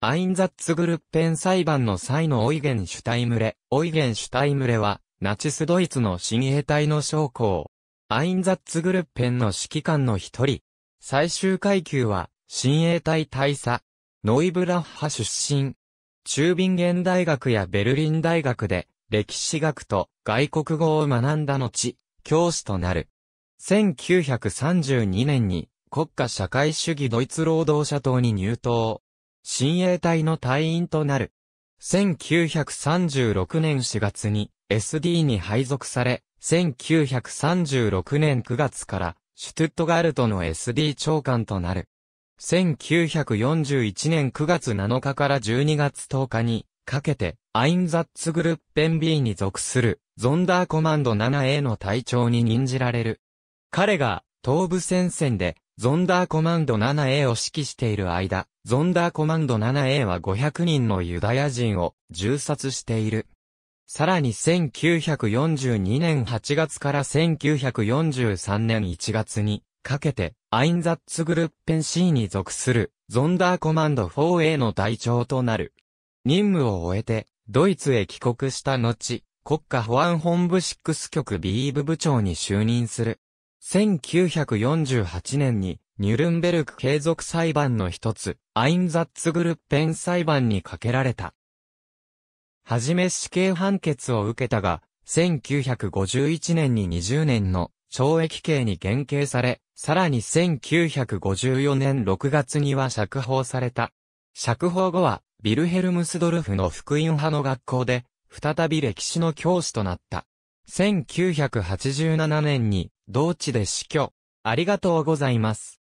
アインザッツグルッペン裁判の際のオイゲンシュタイムレ、オイゲンシュタイムレは、ナチスドイツの親衛隊の将校、アインザッツグルッペンの指揮官の一人、最終階級は、親衛隊大佐、ノイブラッハ出身、中ビンゲン大学やベルリン大学で、歴史学と外国語を学んだ後、教師となる。1932年に国家社会主義ドイツ労働者党に入党。親衛隊の隊員となる。1936年4月に SD に配属され、1936年9月からシュトゥットガルトの SD 長官となる。1941年9月7日から12月10日にかけて、アインザッツグルッペン B に属するゾンダーコマンド 7A の隊長に任じられる。彼が東部戦線でゾンダーコマンド 7A を指揮している間、ゾンダーコマンド 7A は500人のユダヤ人を銃殺している。さらに1942年8月から1943年1月にかけて、アインザッツグルッペン C に属するゾンダーコマンド 4A の隊長となる。任務を終えて、ドイツへ帰国した後、国家保安本部6局 B 部部長に就任する。1948年に、ニュルンベルク継続裁判の一つ、アインザッツグルッペン裁判にかけられた。はじめ死刑判決を受けたが、1951年に20年の懲役刑に減刑され、さらに1954年6月には釈放された。釈放後は、ビルヘルムスドルフの福音派の学校で、再び歴史の教師となった。1987年に、同地で死去。ありがとうございます。